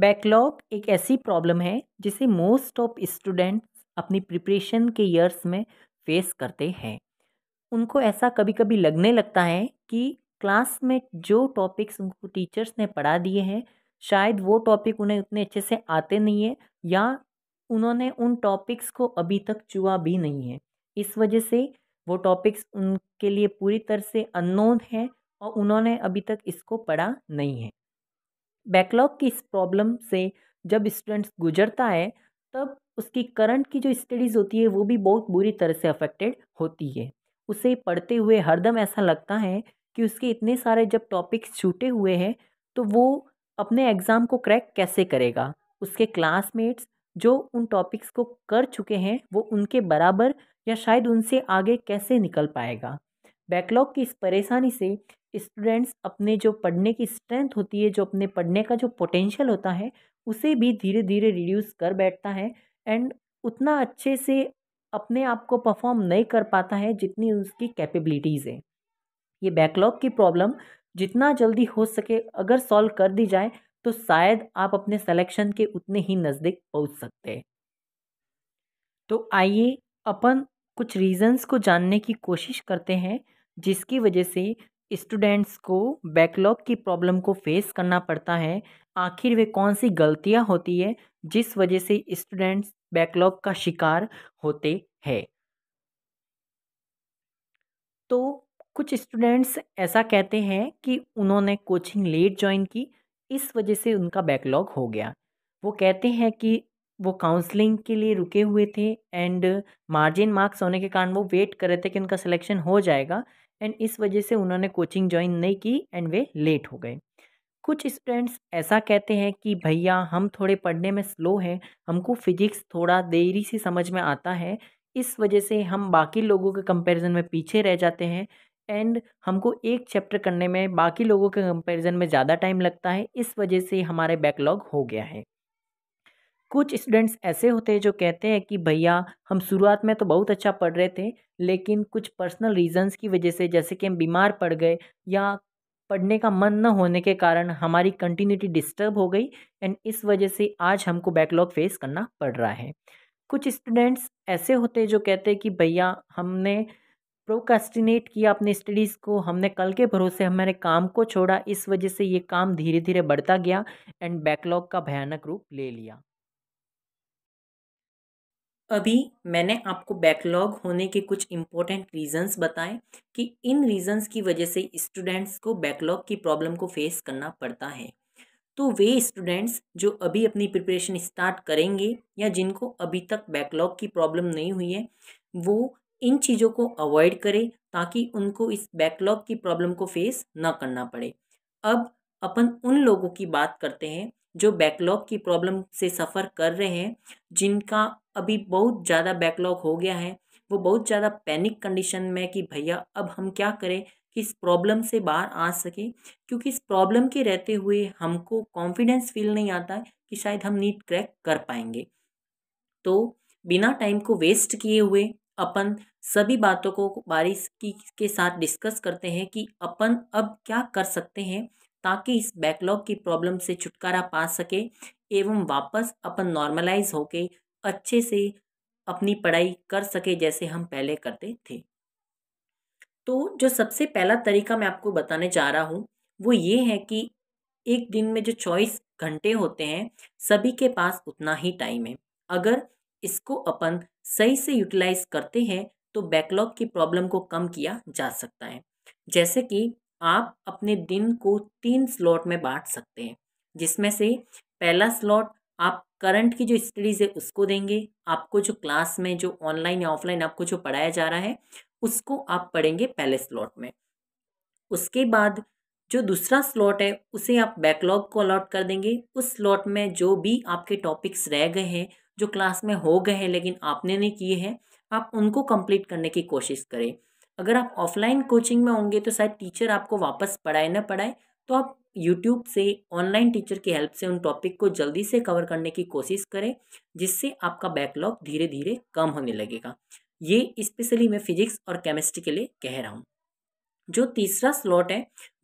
backlog एक ऐसी problem है जिसे मोस्ट ऑफ स्टूडेंट्स अपनी प्रिपरेशन के ईयर्स में फेस करते हैं उनको ऐसा कभी कभी लगने लगता है कि क्लास में जो टॉपिक्स उनको टीचर्स ने पढ़ा दिए हैं शायद वो टॉपिक उन्हें उतने अच्छे से आते नहीं है या उन्होंने उन टॉपिक्स को अभी तक चुआ भी नहीं है इस वजह से वो टॉपिक्स उनके लिए पूरी तरह से अननोन है और उन्होंने अभी तक इसको पढ़ा नहीं है बैकलॉग की इस प्रॉब्लम से जब स्टूडेंट्स गुजरता है तब उसकी करंट की जो स्टडीज़ होती है वो भी बहुत बुरी तरह से अफेक्टेड होती है उसे पढ़ते हुए हरदम ऐसा लगता है कि उसके इतने सारे जब टॉपिक्स छूटे हुए हैं तो वो अपने एग्ज़ाम को क्रैक कैसे करेगा उसके क्लासमेट्स जो उन टॉपिक्स को कर चुके हैं वो उनके बराबर या शायद उनसे आगे कैसे निकल पाएगा बैकलॉग की इस परेशानी से स्टूडेंट्स अपने जो पढ़ने की स्ट्रेंथ होती है जो अपने पढ़ने का जो पोटेंशियल होता है उसे भी धीरे धीरे रिड्यूस कर बैठता है एंड उतना अच्छे से अपने आप को परफॉर्म नहीं कर पाता है जितनी उसकी कैपेबिलिटीज़ है ये बैकलॉग की प्रॉब्लम जितना जल्दी हो सके अगर सॉल्व कर दी जाए तो शायद आप अपने सेलेक्शन के उतने ही नज़दीक पहुंच सकते हैं तो आइए अपन कुछ रीज़न्स को जानने की कोशिश करते हैं जिसकी वजह से स्टूडेंट्स को बैकलॉग की प्रॉब्लम को फेस करना पड़ता है आखिर वे कौन सी गलतियां होती है जिस वजह से स्टूडेंट्स बैकलॉग का शिकार होते हैं तो कुछ स्टूडेंट्स ऐसा कहते हैं कि उन्होंने कोचिंग लेट ज्वाइन की इस वजह से उनका बैकलॉग हो गया वो कहते हैं कि वो काउंसलिंग के लिए रुके हुए थे एंड मार्जिन मार्क्स होने के कारण वो वेट कर रहे थे कि उनका सिलेक्शन हो जाएगा एंड इस वजह से उन्होंने कोचिंग ज्वाइन नहीं की एंड वे लेट हो गए कुछ स्टूडेंट्स ऐसा कहते हैं कि भैया हम थोड़े पढ़ने में स्लो हैं हमको फिजिक्स थोड़ा देरी से समझ में आता है इस वजह से हम बाकी लोगों के कंपैरिजन में पीछे रह जाते हैं एंड हमको एक चैप्टर करने में बाकी लोगों के कंपैरिजन में ज़्यादा टाइम लगता है इस वजह से हमारे बैकलॉग हो गया है कुछ स्टूडेंट्स ऐसे होते हैं जो कहते हैं कि भैया हम शुरुआत में तो बहुत अच्छा पढ़ रहे थे लेकिन कुछ पर्सनल रीजंस की वजह से जैसे कि हम बीमार पड़ गए या पढ़ने का मन न होने के कारण हमारी कंटिन्यूटी डिस्टर्ब हो गई एंड इस वजह से आज हमको बैकलॉग फेस करना पड़ रहा है कुछ स्टूडेंट्स ऐसे होते हैं जो कहते हैं कि भैया हमने प्रोकास्टिनेट किया अपने स्टडीज़ को हमने कल के भरोसे हमारे काम को छोड़ा इस वजह से ये काम धीरे धीरे बढ़ता गया एंड बैकलॉग का भयानक रूप ले लिया अभी मैंने आपको बैकलॉग होने के कुछ इम्पोर्टेंट रीजंस बताए कि इन रीजंस की वजह से स्टूडेंट्स को बैकलॉग की प्रॉब्लम को फेस करना पड़ता है तो वे स्टूडेंट्स जो अभी अपनी प्रिपरेशन स्टार्ट करेंगे या जिनको अभी तक बैकलॉग की प्रॉब्लम नहीं हुई है वो इन चीज़ों को अवॉइड करें ताकि उनको इस बैकलॉग की प्रॉब्लम को फेस ना करना पड़े अब अपन उन लोगों की बात करते हैं जो बैकलॉग की प्रॉब्लम से सफ़र कर रहे हैं जिनका अभी बहुत ज़्यादा बैकलॉग हो गया है वो बहुत ज़्यादा पैनिक कंडीशन में कि भैया अब हम क्या करें कि इस प्रॉब्लम से बाहर आ सके क्योंकि इस प्रॉब्लम के रहते हुए हमको कॉन्फिडेंस फील नहीं आता कि शायद हम नीट क्रैक कर पाएंगे तो बिना टाइम को वेस्ट किए हुए अपन सभी बातों को बारिश की के साथ डिस्कस करते हैं कि अपन अब क्या कर सकते हैं ताकि इस बैकलॉग की प्रॉब्लम से छुटकारा पा सके एवं वापस अपन नॉर्मलाइज होके अच्छे से अपनी पढ़ाई कर सके जैसे हम पहले करते थे तो जो सबसे पहला तरीका मैं आपको बताने जा रहा हूँ वो ये है कि एक दिन में जो चॉइस घंटे होते हैं सभी के पास उतना ही टाइम है अगर इसको अपन सही से यूटिलाइज करते हैं तो बैकलॉग की प्रॉब्लम को कम किया जा सकता है जैसे कि आप अपने दिन को तीन स्लॉट में बांट सकते हैं जिसमें से पहला स्लॉट आप करंट की जो स्टडीज़ है उसको देंगे आपको जो क्लास में जो ऑनलाइन या ऑफलाइन आपको जो पढ़ाया जा रहा है उसको आप पढ़ेंगे पहले स्लॉट में उसके बाद जो दूसरा स्लॉट है उसे आप बैकलॉग को अलॉट कर देंगे उस स्लॉट में जो भी आपके टॉपिक्स रह गए हैं जो क्लास में हो गए हैं लेकिन आपने नहीं किए हैं आप उनको कंप्लीट करने की कोशिश करें अगर आप ऑफलाइन कोचिंग में होंगे तो शायद टीचर आपको वापस पढ़ाए ना पढ़ाए तो आप यूट्यूब से ऑनलाइन टीचर की हेल्प से उन टॉपिक को जल्दी से कवर करने की कोशिश करें जिससे आपका बैकलॉग धीरे धीरे कम होने लगेगा ये स्पेशली मैं फिजिक्स और केमिस्ट्री के लिए कह रहा हूँ जो तीसरा स्लॉट है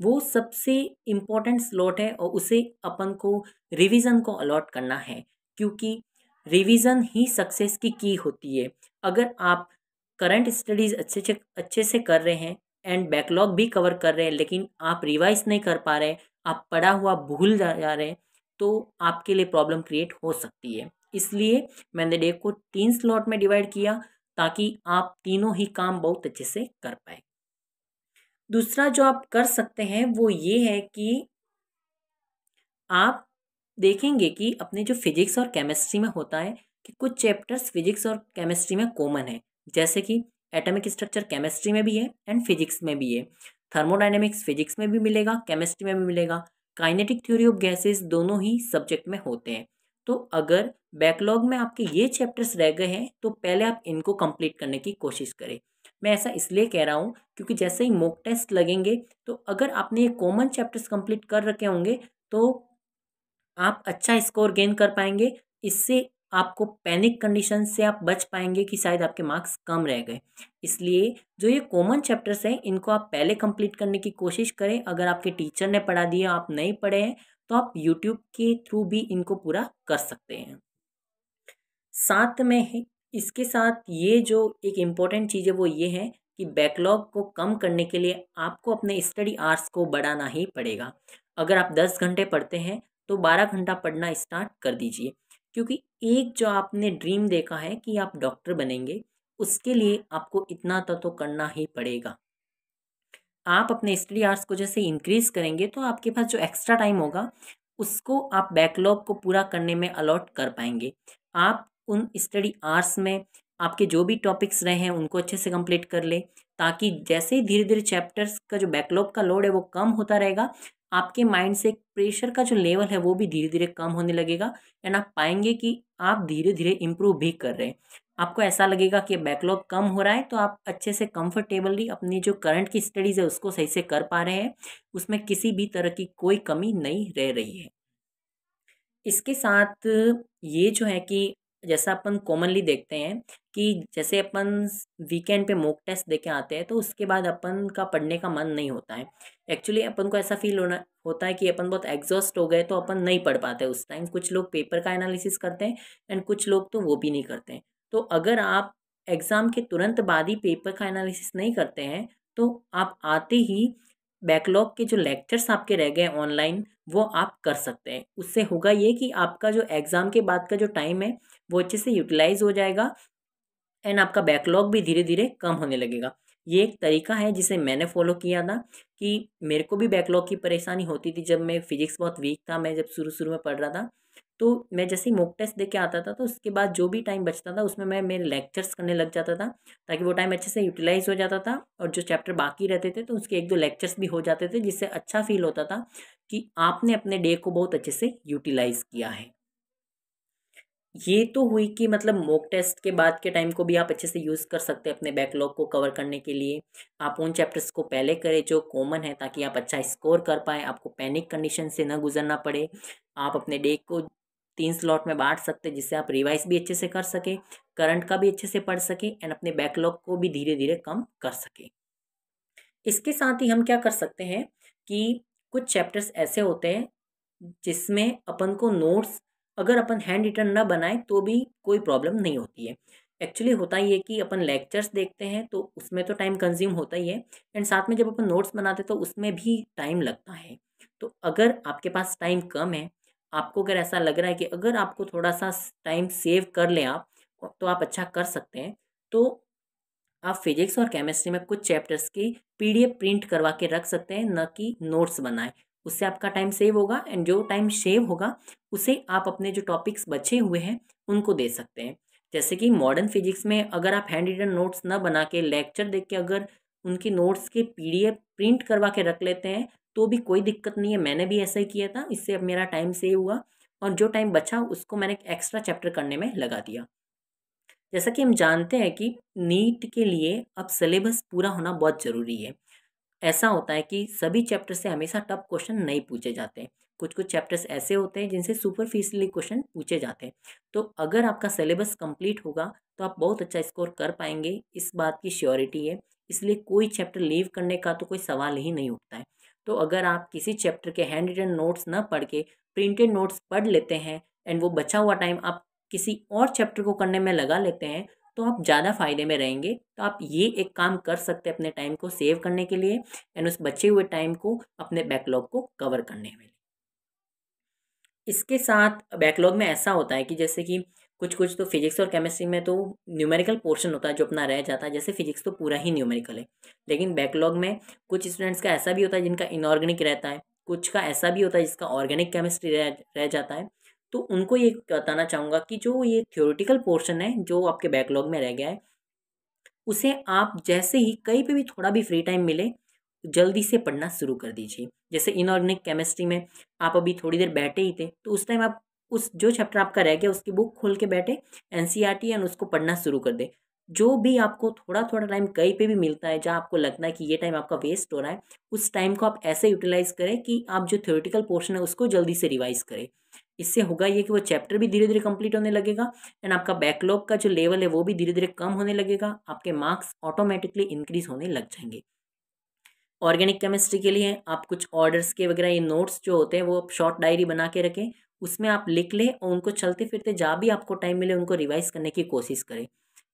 वो सबसे इम्पोर्टेंट स्लॉट है और उसे अपन को रिवीजन को अलॉट करना है क्योंकि रिवीजन ही सक्सेस की की होती है अगर आप करंट स्टडीज़ अच्छे से अच्छे से कर रहे हैं एंड बैकलॉग भी कवर कर रहे हैं लेकिन आप रिवाइज नहीं कर पा रहे आप पढ़ा हुआ भूल जा रहे हैं तो आपके लिए प्रॉब्लम क्रिएट हो सकती है इसलिए मैंने डे को तीन स्लॉट में डिवाइड किया ताकि आप तीनों ही काम बहुत अच्छे से कर पाए दूसरा जो आप कर सकते हैं वो ये है कि आप देखेंगे कि अपने जो फिजिक्स और केमिस्ट्री में होता है कि कुछ चैप्टर्स फिजिक्स और केमिस्ट्री में कॉमन है जैसे कि एटॉमिक स्ट्रक्चर केमिस्ट्री में भी है एंड फिजिक्स में भी है थर्मोडाइनमिक्स फिजिक्स में भी मिलेगा केमिस्ट्री में भी मिलेगा काइनेटिक थ्योरी ऑफ गैसेस दोनों ही सब्जेक्ट में होते हैं तो अगर बैकलॉग में आपके ये चैप्टर्स रह गए हैं तो पहले आप इनको कंप्लीट करने की कोशिश करें मैं ऐसा इसलिए कह रहा हूँ क्योंकि जैसे ही मॉक टेस्ट लगेंगे तो अगर आपने ये कॉमन चैप्टर्स कंप्लीट कर रखे होंगे तो आप अच्छा स्कोर गेन कर पाएंगे इससे आपको पैनिक कंडीशन से आप बच पाएंगे कि शायद आपके मार्क्स कम रह गए इसलिए जो ये कॉमन चैप्टर्स हैं इनको आप पहले कंप्लीट करने की कोशिश करें अगर आपके टीचर ने पढ़ा दिया आप नहीं पढ़े हैं तो आप यूट्यूब के थ्रू भी इनको पूरा कर सकते हैं साथ में इसके साथ ये जो एक इम्पॉर्टेंट चीज़ है वो ये है कि बैकलॉग को कम करने के लिए आपको अपने स्टडी आर्स को बढ़ाना ही पड़ेगा अगर आप दस घंटे पढ़ते हैं तो बारह घंटा पढ़ना स्टार्ट कर दीजिए क्योंकि एक जो आपने ड्रीम देखा है कि आप डॉक्टर बनेंगे उसके लिए आपको इतना तो तो करना ही पड़ेगा आप अपने स्टडी आर्ट्स को जैसे इंक्रीज़ करेंगे तो आपके पास जो एक्स्ट्रा टाइम होगा उसको आप बैकलॉग को पूरा करने में अलॉट कर पाएंगे आप उन स्टडी आर्ट्स में आपके जो भी टॉपिक्स रहे हैं उनको अच्छे से कंप्लीट कर ले ताकि जैसे ही धीरे धीरे चैप्टर्स का जो बैकलॉग का लोड है वो कम होता रहेगा आपके माइंड से प्रेशर का जो लेवल है वो भी धीरे धीरे कम होने लगेगा एंड आप पाएंगे कि आप धीरे धीरे इम्प्रूव भी कर रहे हैं आपको ऐसा लगेगा कि बैकलॉग कम हो रहा है तो आप अच्छे से कंफर्टेबली अपनी जो करंट की स्टडीज़ है उसको सही से कर पा रहे हैं उसमें किसी भी तरह की कोई कमी नहीं रह रही है इसके साथ ये जो है कि जैसा अपन कॉमनली देखते हैं कि जैसे अपन वीकेंड पे मॉक टेस्ट दे के आते हैं तो उसके बाद अपन का पढ़ने का मन नहीं होता है एक्चुअली अपन को ऐसा फील होना होता है कि अपन बहुत एग्जॉस्ट हो गए तो अपन नहीं पढ़ पाते उस टाइम कुछ लोग पेपर का एनालिसिस करते हैं एंड कुछ लोग तो वो भी नहीं करते तो अगर आप एग्ज़ाम के तुरंत बाद ही पेपर का एनालिसिस नहीं करते हैं तो आप आते ही बैकलॉग के जो लेक्चर्स आपके रह गए ऑनलाइन वो आप कर सकते हैं उससे होगा ये कि आपका जो एग्ज़ाम के बाद का जो टाइम है वो अच्छे से यूटिलाइज हो जाएगा एंड आपका बैकलॉग भी धीरे धीरे कम होने लगेगा ये एक तरीका है जिसे मैंने फॉलो किया था कि मेरे को भी बैकलॉग की परेशानी होती थी जब मैं फिजिक्स बहुत वीक था मैं जब शुरू शुरू में पढ़ रहा था तो मैं जैसे ही मॉक टेस्ट दे के आता था तो उसके बाद जो भी टाइम बचता था उसमें मैं मेरे लेक्चर्स करने लग जाता था ताकि वो टाइम अच्छे से यूटिलाइज हो जाता था और जो चैप्टर बाकी रहते थे तो उसके एक दो लेक्चर्स भी हो जाते थे जिससे अच्छा फील होता था कि आपने अपने डे को बहुत अच्छे से यूटिलाइज किया है ये तो हुई कि मतलब मॉक टेस्ट के बाद के टाइम को भी आप अच्छे से यूज़ कर सकते हैं अपने बैकलॉग को कवर करने के लिए आप उन चैप्टर्स को पहले करें जो कॉमन है ताकि आप अच्छा स्कोर कर पाए आपको पैनिक कंडीशन से ना गुजरना पड़े आप अपने डे को तीन स्लॉट में बांट सकते जिससे आप रिवाइज भी अच्छे से कर सकें करंट का भी अच्छे से पढ़ सकें एंड अपने बैकलॉग को भी धीरे धीरे कम कर सकें इसके साथ ही हम क्या कर सकते हैं कि कुछ चैप्टर्स ऐसे होते हैं जिसमें अपन को नोट्स अगर अपन हैंड रिटर्न ना बनाए तो भी कोई प्रॉब्लम नहीं होती है एक्चुअली होता ही है कि अपन लेक्चर्स देखते हैं तो उसमें तो टाइम कंज्यूम होता ही है एंड साथ में जब अपन नोट्स बनाते तो उसमें भी टाइम लगता है तो अगर आपके पास टाइम कम है आपको अगर ऐसा लग रहा है कि अगर आपको थोड़ा सा टाइम सेव कर लें आप तो आप अच्छा कर सकते हैं तो आप फिजिक्स और केमिस्ट्री में कुछ चैप्टर्स की पी प्रिंट करवा के रख सकते हैं न कि नोट्स बनाएं उससे आपका टाइम सेव होगा एंड जो टाइम सेव होगा उसे आप अपने जो टॉपिक्स बचे हुए हैं उनको दे सकते हैं जैसे कि मॉडर्न फिजिक्स में अगर आप हैंड रिटन नोट्स ना बना के लेक्चर देख के अगर उनके नोट्स के पीडीएफ प्रिंट करवा के रख लेते हैं तो भी कोई दिक्कत नहीं है मैंने भी ऐसा ही किया था इससे अब मेरा टाइम सेव हुआ और जो टाइम बचा उसको मैंने एक्स्ट्रा चैप्टर करने में लगा दिया जैसा कि हम जानते हैं कि नीट के लिए अब सिलेबस पूरा होना बहुत ज़रूरी है ऐसा होता है कि सभी चैप्टर से हमेशा टफ क्वेश्चन नहीं पूछे जाते हैं कुछ कुछ चैप्टर्स ऐसे होते हैं जिनसे सुपरफिशली क्वेश्चन पूछे जाते हैं तो अगर आपका सिलेबस कंप्लीट होगा तो आप बहुत अच्छा स्कोर कर पाएंगे इस बात की श्योरिटी है इसलिए कोई चैप्टर लीव करने का तो कोई सवाल ही नहीं उठता है तो अगर आप किसी चैप्टर के हैंड रिटन नोट्स न पढ़ के प्रिंटेड नोट्स पढ़ लेते हैं एंड वो बचा हुआ टाइम आप किसी और चैप्टर को करने में लगा लेते हैं तो आप ज़्यादा फ़ायदे में रहेंगे तो आप ये एक काम कर सकते हैं अपने टाइम को सेव करने के लिए एंड उस बचे हुए टाइम को अपने बैकलॉग को कवर करने में इसके साथ बैकलॉग में ऐसा होता है कि जैसे कि कुछ कुछ तो फिजिक्स और केमिस्ट्री में तो न्यूमेरिकल पोर्शन होता है जो अपना रह जाता है जैसे फिजिक्स तो पूरा ही न्यूमेरिकल है लेकिन बैकलॉग में कुछ स्टूडेंट्स का ऐसा भी होता है जिनका इनऑर्गेनिक रहता है कुछ का ऐसा भी होता है जिसका ऑर्गेनिक केमिस्ट्री रह रह जाता है तो उनको ये बताना चाहूँगा कि जो ये थियोरिटिकल पोर्शन है जो आपके बैकलॉग में रह गया है उसे आप जैसे ही कहीं पे भी थोड़ा भी फ्री टाइम मिले जल्दी से पढ़ना शुरू कर दीजिए जैसे इनऑर्गेनिक केमिस्ट्री में आप अभी थोड़ी देर बैठे ही थे तो उस टाइम आप उस जो चैप्टर आपका रह गया उसकी बुक खोल के बैठे एन सी आर टी उसको पढ़ना शुरू कर दे जो भी आपको थोड़ा थोड़ा टाइम कहीं पे भी मिलता है जहाँ आपको लगता है कि ये टाइम आपका वेस्ट हो रहा है उस टाइम को आप ऐसे यूटिलाइज करें कि आप जो थ्योरेटिकल पोर्शन है उसको जल्दी से रिवाइज करें इससे होगा ये कि वो चैप्टर भी धीरे धीरे कंप्लीट होने लगेगा एंड आपका बैकलॉग का जो लेवल है वो भी धीरे धीरे कम होने लगेगा आपके मार्क्स ऑटोमेटिकली इंक्रीज होने लग जाएंगे ऑर्गेनिक केमिस्ट्री के लिए आप कुछ ऑर्डर्स के वगैरह ये नोट्स जो होते हैं वो आप शॉर्ट डायरी बना के रखें उसमें आप लिख लें और उनको चलते फिरते जहाँ भी आपको टाइम मिले उनको रिवाइज करने की कोशिश करें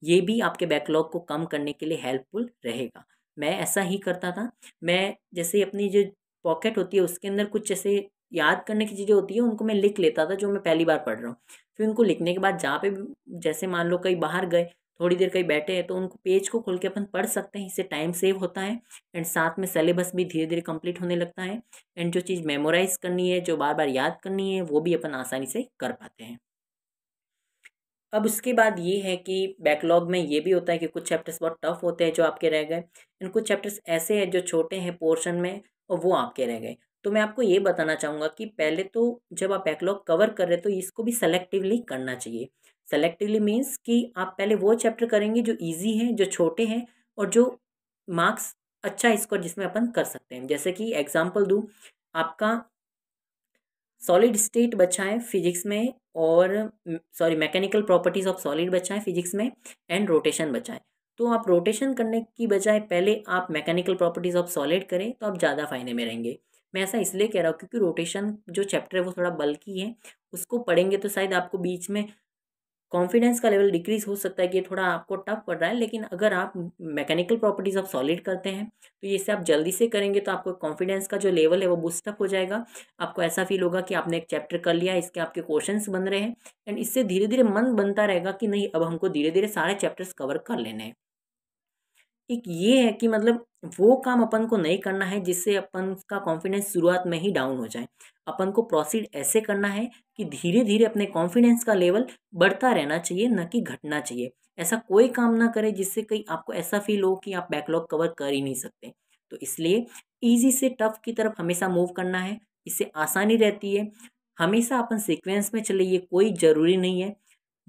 ये भी आपके बैकलॉग को कम करने के लिए हेल्पफुल रहेगा मैं ऐसा ही करता था मैं जैसे अपनी जो पॉकेट होती है उसके अंदर कुछ जैसे याद करने की चीज़ें होती है उनको मैं लिख लेता था जो मैं पहली बार पढ़ रहा हूँ फिर उनको लिखने के बाद जहाँ पे जैसे मान लो कहीं बाहर गए थोड़ी देर कहीं बैठे हैं तो उनको पेज को खोल के अपन पढ़ सकते हैं इससे टाइम सेव होता है एंड साथ में सिलेबस भी धीरे धीरे कंप्लीट होने लगता है एंड जो चीज़ मेमोराइज करनी है जो बार बार याद करनी है वो भी अपन आसानी से कर पाते हैं अब उसके बाद ये है कि बैकलॉग में ये भी होता है कि कुछ चैप्टर्स बहुत टफ होते हैं जो आपके रह गए एंड कुछ चैप्टर्स ऐसे हैं जो छोटे हैं पोर्शन में और वो आपके रह गए तो मैं आपको ये बताना चाहूँगा कि पहले तो जब आप बैकलॉग कवर कर रहे हो तो इसको भी सेलेक्टिवली करना चाहिए सेलेक्टिवली मीन्स कि आप पहले वो चैप्टर करेंगे जो ईजी हैं जो छोटे हैं और जो मार्क्स अच्छा स्कोर जिसमें अपन कर सकते हैं जैसे कि एग्जाम्पल दूँ आपका सॉलिड स्टेट बचा है फिजिक्स में और sorry mechanical properties of solid बचा है फिजिक्स में एंड रोटेशन बचा है तो आप रोटेशन करने की बजाय पहले आप मैकेनिकल प्रॉपर्टीज़ ऑफ सॉलिड करें तो आप ज़्यादा फायदे में रहेंगे मैं ऐसा इसलिए कह रहा हूँ क्योंकि रोटेशन जो चैप्टर है वो थोड़ा बल्कि है उसको पढ़ेंगे तो शायद आपको बीच में कॉन्फिडेंस का लेवल डिक्रीज हो सकता है कि थोड़ा आपको टफ पड़ रहा है लेकिन अगर आप मैकेनिकल प्रॉपर्टीज़ ऑफ सॉलिड करते हैं तो ये आप जल्दी से करेंगे तो आपको कॉन्फिडेंस का जो लेवल है वो बूस्टअप हो जाएगा आपको ऐसा फील होगा कि आपने एक चैप्टर कर लिया इसके आपके क्वेश्चन बन रहे हैं एंड इससे धीरे धीरे मन बनता रहेगा कि नहीं अब हमको धीरे धीरे सारे चैप्टर्स कवर कर लेने हैं एक ये है कि मतलब वो काम अपन को नहीं करना है जिससे अपन का कॉन्फिडेंस शुरुआत में ही डाउन हो जाए अपन को प्रोसीड ऐसे करना है कि धीरे धीरे अपने कॉन्फिडेंस का लेवल बढ़ता रहना चाहिए न कि घटना चाहिए ऐसा कोई काम ना करें जिससे कहीं आपको ऐसा फील हो कि आप बैकलॉग कवर कर ही नहीं सकते तो इसलिए ईजी से टफ की तरफ हमेशा मूव करना है इससे आसानी रहती है हमेशा अपन सीक्वेंस में चले ये कोई ज़रूरी नहीं है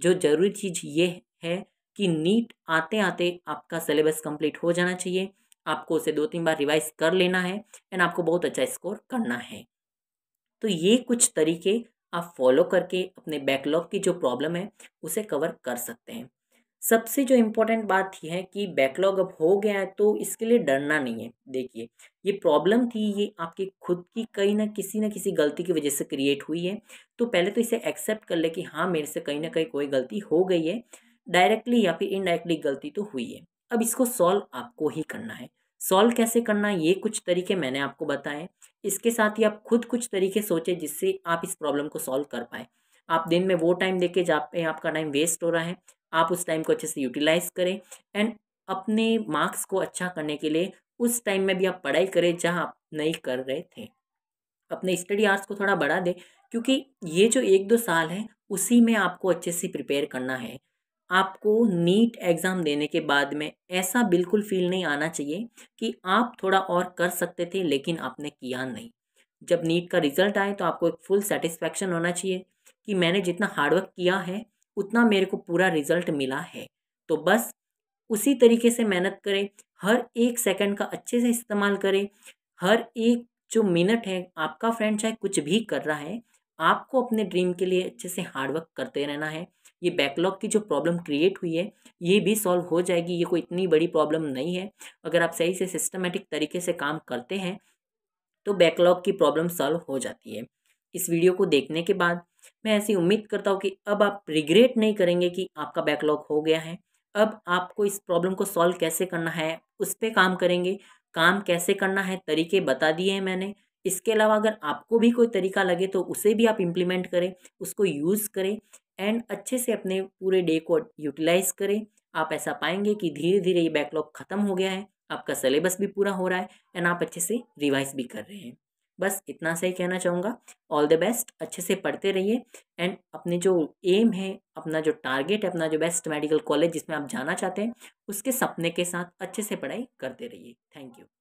जो ज़रूरी चीज़ ये है कि नीट आते आते आपका सिलेबस कंप्लीट हो जाना चाहिए आपको उसे दो तीन बार रिवाइज कर लेना है एंड आपको बहुत अच्छा स्कोर करना है तो ये कुछ तरीके आप फॉलो करके अपने बैकलॉग की जो प्रॉब्लम है उसे कवर कर सकते हैं सबसे जो इम्पोर्टेंट बात यह है कि बैकलॉग अब हो गया है तो इसके लिए डरना नहीं है देखिए ये प्रॉब्लम थी ये आपकी खुद की कहीं ना किसी ना किसी गलती की वजह से क्रिएट हुई है तो पहले तो इसे एक्सेप्ट कर ले कि हाँ मेरे से कहीं ना कहीं कोई गलती हो गई है डायरेक्टली या फिर इनडायरेक्टली गलती तो हुई है अब इसको सॉल्व आपको ही करना है सॉल्व कैसे करना ये कुछ तरीके मैंने आपको बताए इसके साथ ही आप खुद कुछ तरीके सोचें जिससे आप इस प्रॉब्लम को सॉल्व कर पाए आप दिन में वो टाइम देखें जहाँ पे आपका टाइम वेस्ट हो रहा है आप उस टाइम को अच्छे से यूटिलाइज करें एंड अपने मार्क्स को अच्छा करने के लिए उस टाइम में भी आप पढ़ाई करें जहाँ आप नहीं कर रहे थे अपने स्टडी आर्स को थोड़ा बढ़ा दें क्योंकि ये जो एक दो साल है उसी में आपको अच्छे से प्रिपेयर करना है आपको नीट एग्ज़ाम देने के बाद में ऐसा बिल्कुल फील नहीं आना चाहिए कि आप थोड़ा और कर सकते थे लेकिन आपने किया नहीं जब नीट का रिज़ल्ट आए तो आपको एक फुल सेटिस्फैक्शन होना चाहिए कि मैंने जितना हार्डवर्क किया है उतना मेरे को पूरा रिज़ल्ट मिला है तो बस उसी तरीके से मेहनत करें हर एक सेकंड का अच्छे से इस्तेमाल करें हर एक जो मिनट है आपका फ्रेंड चाहे कुछ भी कर रहा है आपको अपने ड्रीम के लिए अच्छे से हार्डवर्क करते रहना है ये बैकलॉग की जो प्रॉब्लम क्रिएट हुई है ये भी सॉल्व हो जाएगी ये कोई इतनी बड़ी प्रॉब्लम नहीं है अगर आप सही से सिस्टमेटिक तरीके से काम करते हैं तो बैकलॉग की प्रॉब्लम सॉल्व हो जाती है इस वीडियो को देखने के बाद मैं ऐसी उम्मीद करता हूँ कि अब आप रिग्रेट नहीं करेंगे कि आपका बैकलॉग हो गया है अब आपको इस प्रॉब्लम को सॉल्व कैसे करना है उस पर काम करेंगे काम कैसे करना है तरीके बता दिए हैं मैंने इसके अलावा अगर आपको भी कोई तरीका लगे तो उसे भी आप इम्प्लीमेंट करें उसको यूज़ करें एंड अच्छे से अपने पूरे डे को यूटिलाइज करें आप ऐसा पाएंगे कि धीरे धीरे ये बैकलॉग ख़त्म हो गया है आपका सिलेबस भी पूरा हो रहा है एंड आप अच्छे से रिवाइज भी कर रहे हैं बस इतना सही कहना चाहूँगा ऑल द बेस्ट अच्छे से पढ़ते रहिए एंड अपने जो एम है अपना जो टारगेट है अपना जो बेस्ट मेडिकल कॉलेज जिसमें आप जाना चाहते हैं उसके सपने के साथ अच्छे से पढ़ाई करते रहिए थैंक यू